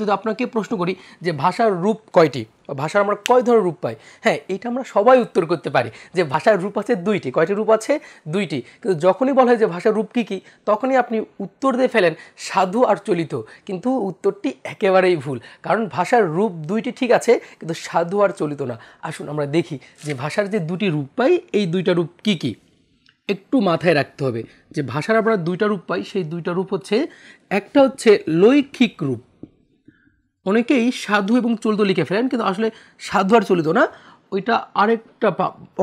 যদি আপনাকে প্রশ্ন করি যে ভাষার রূপ কয়টি ভাষার আমরা কয় ধরনের রূপ পাই হ্যাঁ এটা আমরা সবাই উত্তর করতে পারি যে ভাষার রূপ আছে দুইটি কয়টি রূপ আছে দুইটি কিন্তু যখনই বলা হয় যে ভাষার রূপ কী কী তখনই আপনি উত্তর দিয়ে ফেলেন সাধু আর চলিত কিন্তু উত্তরটি একেবারেই ভুল কারণ ভাষার রূপ দুইটি ঠিক আছে কিন্তু সাধু আর চলিত না আসুন আমরা দেখি যে ভাষার যে দুটি রূপ পাই এই দুইটা রূপ কী কী একটু মাথায় রাখতে হবে যে ভাষার আমরা দুইটা রূপ পাই সেই দুইটা রূপ হচ্ছে একটা হচ্ছে লৈখিক রূপ অনেকেই সাধু এবং চলিত লিখে ফেলেন কিন্তু আসলে সাধু আর চলিত না ওইটা আরেকটা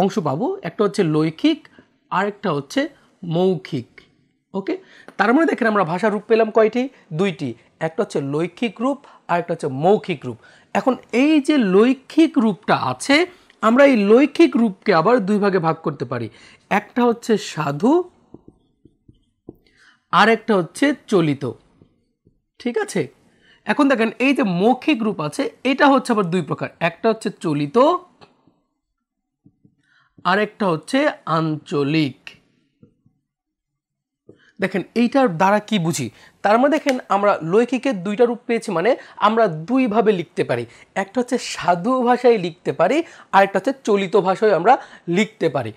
অংশ পাবো একটা হচ্ছে লৈখিক আরেকটা হচ্ছে মৌখিক ওকে তার মানে দেখেন আমরা ভাষার রূপ পেলাম কয়টি দুইটি একটা হচ্ছে লৈখিক রূপ আর একটা হচ্ছে মৌখিক রূপ এখন এই যে লৈখিক রূপটা আছে আমরা এই লৈখিক রূপকে আবার দুই ভাগে ভাগ করতে পারি একটা হচ্ছে সাধু আর একটা হচ্ছে চলিত ঠিক আছে এখন দেখেন এই যে মৌখিক রূপ আছে এটা হচ্ছে আবার দুই প্রকার একটা হচ্ছে চলিত আরেকটা হচ্ছে আঞ্চলিক দেখেন এইটার দ্বারা কি বুঝি তার মধ্যে মানে দেখেন আমরা লৈকিকের দুইটা রূপ পেয়েছি মানে আমরা দুইভাবে লিখতে পারি একটা হচ্ছে সাধু ভাষায় লিখতে পারি আর একটা হচ্ছে চলিত ভাষায় আমরা লিখতে পারি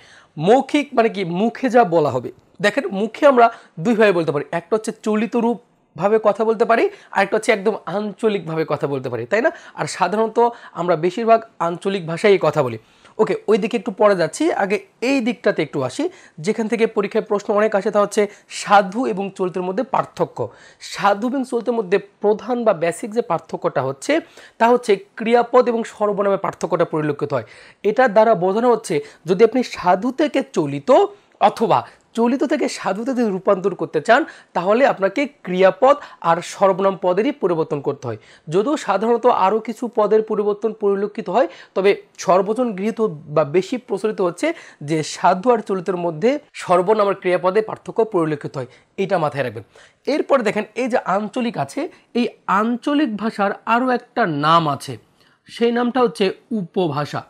মৌখিক মানে কি মুখে যা বলা হবে দেখেন মুখে আমরা দুইভাবে বলতে পারি একটা হচ্ছে চলিত রূপ ভাবে কথা বলতে পারি আরেকটা হচ্ছে একদম আঞ্চলিকভাবে কথা বলতে পারি তাই না আর সাধারণত আমরা বেশিরভাগ আঞ্চলিক ভাষায় কথা বলি ওকে ওই দিকে একটু পড়ে যাচ্ছি আগে এই দিকটাতে একটু আসি যেখান থেকে পরীক্ষায় প্রশ্ন অনেক আসে তা হচ্ছে সাধু এবং চলিতের মধ্যে পার্থক্য সাধু এবং চলতির মধ্যে প্রধান বা বেসিক যে পার্থক্যটা হচ্ছে তা হচ্ছে ক্রিয়াপদ এবং সর্বনামে পার্থক্যটা পরিলক্ষিত হয় এটা দ্বারা বোঝানো হচ্ছে যদি আপনি সাধু থেকে চলিত অথবা চলিত থেকে সাধুতে যদি রূপান্তর করতে চান তাহলে আপনাকে ক্রিয়াপদ আর সর্বনাম পদেরই পরিবর্তন করতে হয় যদিও সাধারণত আরও কিছু পদের পরিবর্তন পরিলক্ষিত হয় তবে সর্বজন গৃহীত বা বেশি প্রচলিত হচ্ছে যে সাধু আর চলিতের মধ্যে সর্বনাম আর ক্রিয়াপদে পার্থক্য পরিলক্ষিত হয় এটা মাথায় রাখবেন এরপরে দেখেন এই যে আঞ্চলিক আছে এই আঞ্চলিক ভাষার আরও একটা নাম আছে সেই নামটা হচ্ছে উপভাষা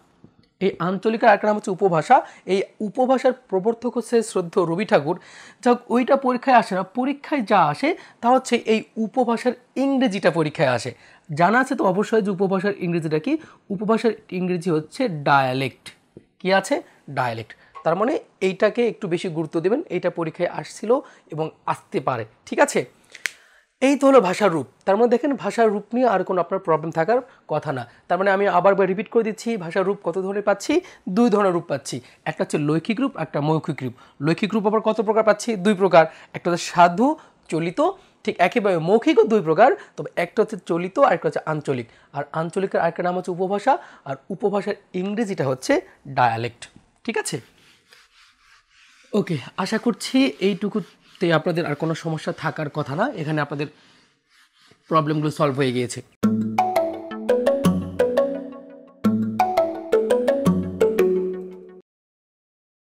এই আঞ্চলিকের আরেকটা নাম হচ্ছে উপভাষা এই উপভাষার প্রবর্তক হচ্ছে শ্রদ্ধ রবি ঠাকুর যাক ওইটা পরীক্ষায় আসে না পরীক্ষায় যা আসে তা হচ্ছে এই উপভাষার ইংরেজিটা পরীক্ষায় আসে জানা আছে তো অবশ্যই যে উপভাষার ইংরেজিটা কি উপভাষার ইংরেজি হচ্ছে ডায়ালেক্ট কি আছে ডায়ালেক্ট তার মানে এইটাকে একটু বেশি গুরুত্ব দেবেন এইটা পরীক্ষায় আসছিল এবং আসতে পারে ঠিক আছে এই তো হলো ভাষার রূপ তার মানে দেখেন ভাষার রূপ নিয়ে আর কোনো আপনার প্রবলেম থাকার কথা না তার মানে আমি আবার রিপিট করে দিচ্ছি ভাষার রূপ কত ধরনের পাচ্ছি দুই ধরনের রূপ পাচ্ছি একটা হচ্ছে লৈখিক রূপ একটা মৌখিক রূপ লৈখিক রূপ আবার কত প্রকার পাচ্ছি দুই প্রকার একটা হচ্ছে সাধু চলিত ঠিক একইভাবে মৌখিকও দুই প্রকার তবে একটা হচ্ছে চলিত আর একটা হচ্ছে আঞ্চলিক আর আঞ্চলিকের আরেকটা নাম হচ্ছে উপভাষা আর উপভাষার ইংরেজিটা হচ্ছে ডায়ালেক্ট ঠিক আছে ওকে আশা করছি এইটুকু তাই আপনাদের আর কোনো সমস্যা থাকার কথা না এখানে আপনাদের প্রবলেমগুলো সলভ হয়ে গিয়েছে